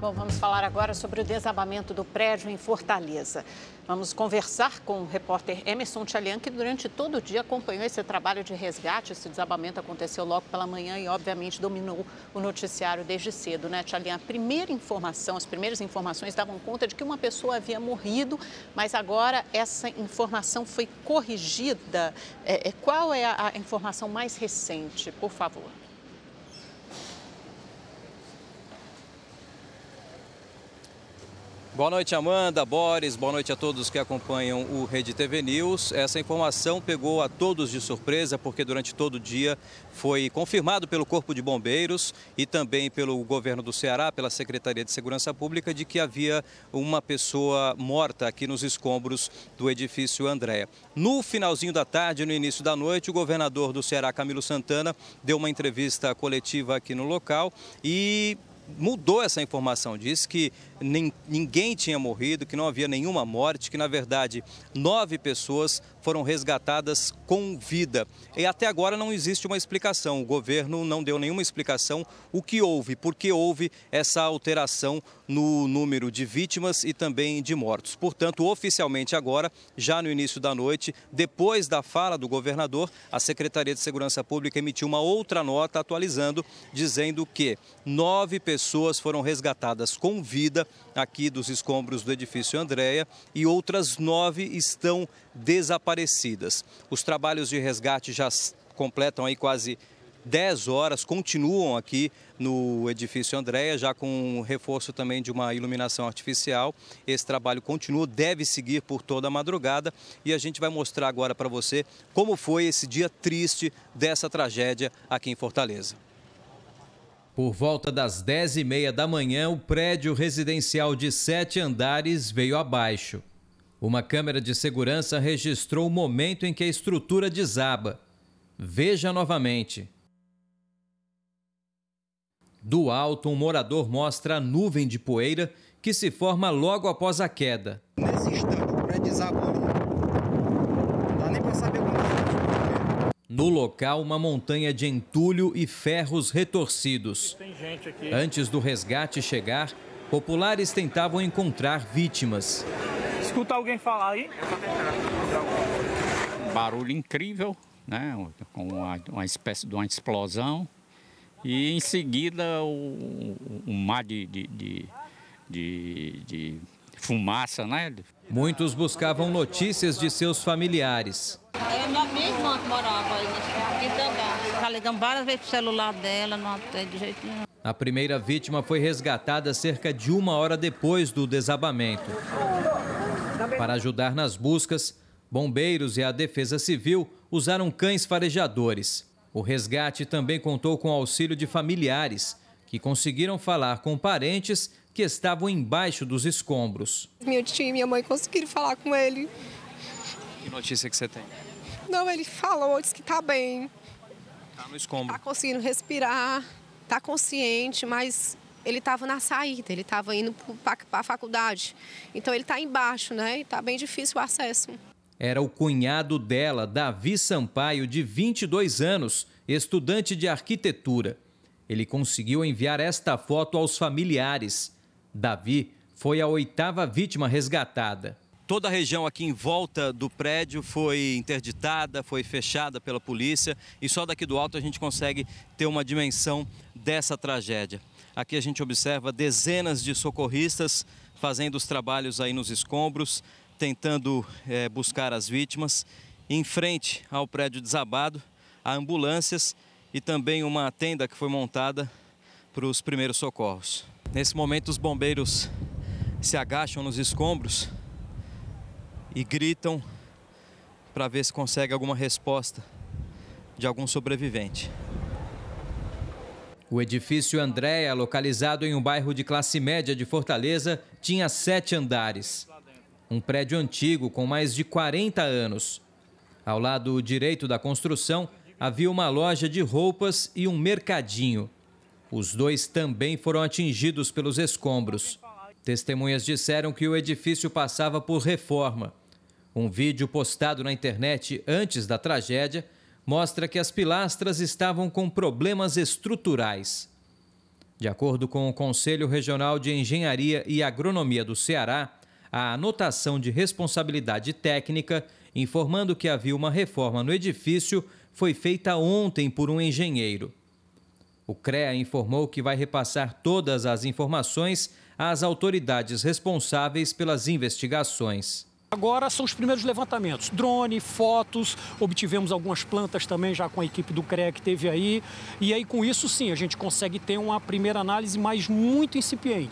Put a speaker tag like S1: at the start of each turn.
S1: Bom, vamos falar agora sobre o desabamento do prédio em Fortaleza. Vamos conversar com o repórter Emerson Tchalian, que durante todo o dia acompanhou esse trabalho de resgate. Esse desabamento aconteceu logo pela manhã e, obviamente, dominou o noticiário desde cedo, né, Tchalian? A primeira informação, as primeiras informações davam conta de que uma pessoa havia morrido, mas agora essa informação foi corrigida. É, é, qual é a informação mais recente, por favor? Boa noite, Amanda, Boris, boa noite a todos que acompanham o Rede TV News. Essa informação pegou a todos de surpresa, porque durante todo o dia foi confirmado pelo Corpo de Bombeiros e também pelo governo do Ceará, pela Secretaria de Segurança Pública, de que havia uma pessoa morta aqui nos escombros do edifício Andréa. No finalzinho da tarde, no início da noite, o governador do Ceará, Camilo Santana, deu uma entrevista coletiva aqui no local e mudou essa informação, disse que ninguém tinha morrido, que não havia nenhuma morte, que na verdade nove pessoas foram resgatadas com vida. E até agora não existe uma explicação, o governo não deu nenhuma explicação o que houve, por que houve essa alteração no número de vítimas e também de mortos. Portanto, oficialmente agora, já no início da noite, depois da fala do governador, a Secretaria de Segurança Pública emitiu uma outra nota atualizando, dizendo que nove pessoas pessoas foram resgatadas com vida aqui dos escombros do edifício Andréia e outras nove estão desaparecidas. Os trabalhos de resgate já completam aí quase 10 horas, continuam aqui no edifício Andréia, já com um reforço também de uma iluminação artificial. Esse trabalho continua, deve seguir por toda a madrugada e a gente vai mostrar agora para você como foi esse dia triste dessa tragédia aqui em Fortaleza. Por volta das 10 e meia da manhã, o prédio residencial de sete andares veio abaixo. Uma câmera de segurança registrou o momento em que a estrutura desaba. Veja novamente. Do alto, um morador mostra a nuvem de poeira que se forma logo após a queda. Nesse instante, o prédio desabou No local, uma montanha de entulho e ferros retorcidos. Antes do resgate chegar, populares tentavam encontrar vítimas. Escuta alguém falar aí? Um barulho incrível, né? Com uma, uma espécie de uma explosão. E em seguida o, mar de, de, de, de, de fumaça, né? Muitos buscavam notícias de seus familiares. É minha, irmã que morava aí, várias vezes pro celular dela, não de jeito nenhum. A primeira vítima foi resgatada cerca de uma hora depois do desabamento. Para ajudar nas buscas, bombeiros e a Defesa Civil usaram cães farejadores. O resgate também contou com o auxílio de familiares, que conseguiram falar com parentes que estavam embaixo dos escombros. Meu tio e minha mãe conseguiram falar com ele. Que notícia que você tem? Não, ele falou, disse que tá bem. Tá no escombro. Tá conseguindo respirar, tá consciente, mas ele estava na saída, ele estava indo para a faculdade. Então ele está embaixo, né? E está bem difícil o acesso. Era o cunhado dela, Davi Sampaio, de 22 anos, estudante de arquitetura. Ele conseguiu enviar esta foto aos familiares. Davi foi a oitava vítima resgatada. Toda a região aqui em volta do prédio foi interditada, foi fechada pela polícia e só daqui do alto a gente consegue ter uma dimensão dessa tragédia. Aqui a gente observa dezenas de socorristas fazendo os trabalhos aí nos escombros, tentando é, buscar as vítimas. Em frente ao prédio desabado, há ambulâncias e também uma tenda que foi montada para os primeiros socorros. Nesse momento, os bombeiros se agacham nos escombros e gritam para ver se consegue alguma resposta de algum sobrevivente. O edifício Andréia, localizado em um bairro de classe média de Fortaleza, tinha sete andares. Um prédio antigo com mais de 40 anos. Ao lado direito da construção, havia uma loja de roupas e um mercadinho. Os dois também foram atingidos pelos escombros. Testemunhas disseram que o edifício passava por reforma. Um vídeo postado na internet antes da tragédia mostra que as pilastras estavam com problemas estruturais. De acordo com o Conselho Regional de Engenharia e Agronomia do Ceará, a anotação de responsabilidade técnica, informando que havia uma reforma no edifício, foi feita ontem por um engenheiro. O CREA informou que vai repassar todas as informações às autoridades responsáveis pelas investigações. Agora são os primeiros levantamentos. Drone, fotos, obtivemos algumas plantas também já com a equipe do CREA que teve aí. E aí com isso sim, a gente consegue ter uma primeira análise, mas muito incipiente.